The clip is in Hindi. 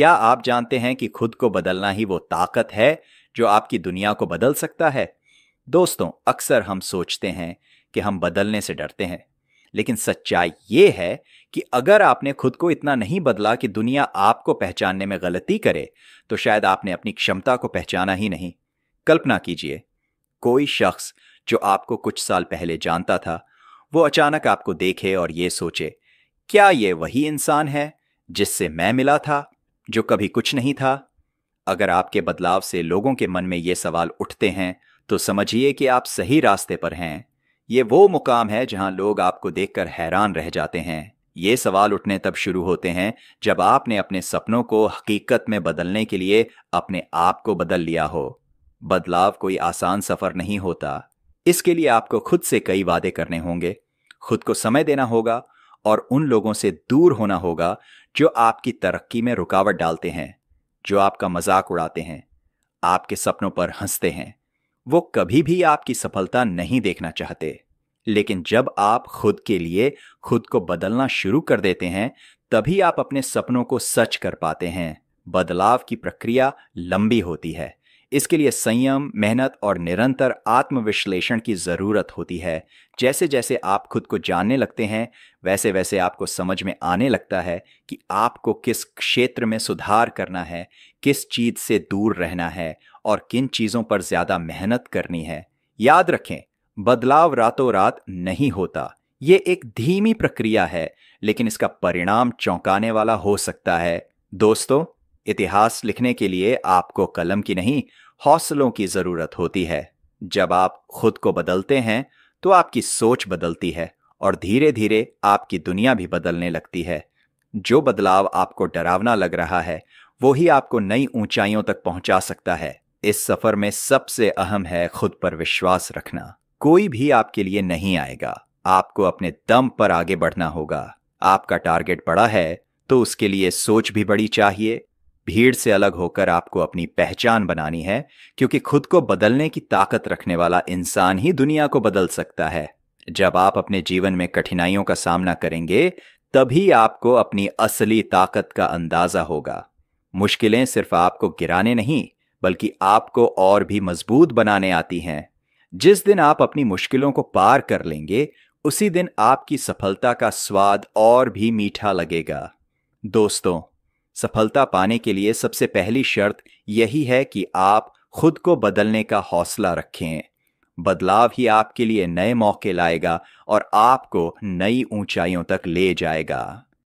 क्या आप जानते हैं कि खुद को बदलना ही वो ताकत है जो आपकी दुनिया को बदल सकता है दोस्तों अक्सर हम सोचते हैं कि हम बदलने से डरते हैं लेकिन सच्चाई ये है कि अगर आपने खुद को इतना नहीं बदला कि दुनिया आपको पहचानने में गलती करे तो शायद आपने अपनी क्षमता को पहचाना ही नहीं कल्पना कीजिए कोई शख्स जो आपको कुछ साल पहले जानता था वो अचानक आपको देखे और ये सोचे क्या ये वही इंसान है जिससे मैं मिला था जो कभी कुछ नहीं था अगर आपके बदलाव से लोगों के मन में ये सवाल उठते हैं तो समझिए कि आप सही रास्ते पर हैं ये वो मुकाम है जहां लोग आपको देखकर हैरान रह जाते हैं ये सवाल उठने तब शुरू होते हैं जब आपने अपने सपनों को हकीकत में बदलने के लिए अपने आप को बदल लिया हो बदलाव कोई आसान सफर नहीं होता इसके लिए आपको खुद से कई वादे करने होंगे खुद को समय देना होगा और उन लोगों से दूर होना होगा जो आपकी तरक्की में रुकावट डालते हैं जो आपका मजाक उड़ाते हैं आपके सपनों पर हंसते हैं वो कभी भी आपकी सफलता नहीं देखना चाहते लेकिन जब आप खुद के लिए खुद को बदलना शुरू कर देते हैं तभी आप अपने सपनों को सच कर पाते हैं बदलाव की प्रक्रिया लंबी होती है इसके लिए संयम मेहनत और निरंतर आत्मविश्लेषण की ज़रूरत होती है जैसे जैसे आप खुद को जानने लगते हैं वैसे वैसे आपको समझ में आने लगता है कि आपको किस क्षेत्र में सुधार करना है किस चीज़ से दूर रहना है और किन चीज़ों पर ज़्यादा मेहनत करनी है याद रखें बदलाव रातों रात नहीं होता ये एक धीमी प्रक्रिया है लेकिन इसका परिणाम चौंकाने वाला हो सकता है दोस्तों इतिहास लिखने के लिए आपको कलम की नहीं हौसलों की जरूरत होती है जब आप खुद को बदलते हैं तो आपकी सोच बदलती है और धीरे धीरे आपकी दुनिया भी बदलने लगती है जो बदलाव आपको डरावना लग रहा है वो ही आपको नई ऊंचाइयों तक पहुंचा सकता है इस सफर में सबसे अहम है खुद पर विश्वास रखना कोई भी आपके लिए नहीं आएगा आपको अपने दम पर आगे बढ़ना होगा आपका टारगेट बड़ा है तो उसके लिए सोच भी बड़ी चाहिए भीड़ से अलग होकर आपको अपनी पहचान बनानी है क्योंकि खुद को बदलने की ताकत रखने वाला इंसान ही दुनिया को बदल सकता है जब आप अपने जीवन में कठिनाइयों का सामना करेंगे तभी आपको अपनी असली ताकत का अंदाजा होगा मुश्किलें सिर्फ आपको गिराने नहीं बल्कि आपको और भी मजबूत बनाने आती हैं जिस दिन आप अपनी मुश्किलों को पार कर लेंगे उसी दिन आपकी सफलता का स्वाद और भी मीठा लगेगा दोस्तों सफलता पाने के लिए सबसे पहली शर्त यही है कि आप खुद को बदलने का हौसला रखें बदलाव ही आपके लिए नए मौके लाएगा और आपको नई ऊंचाइयों तक ले जाएगा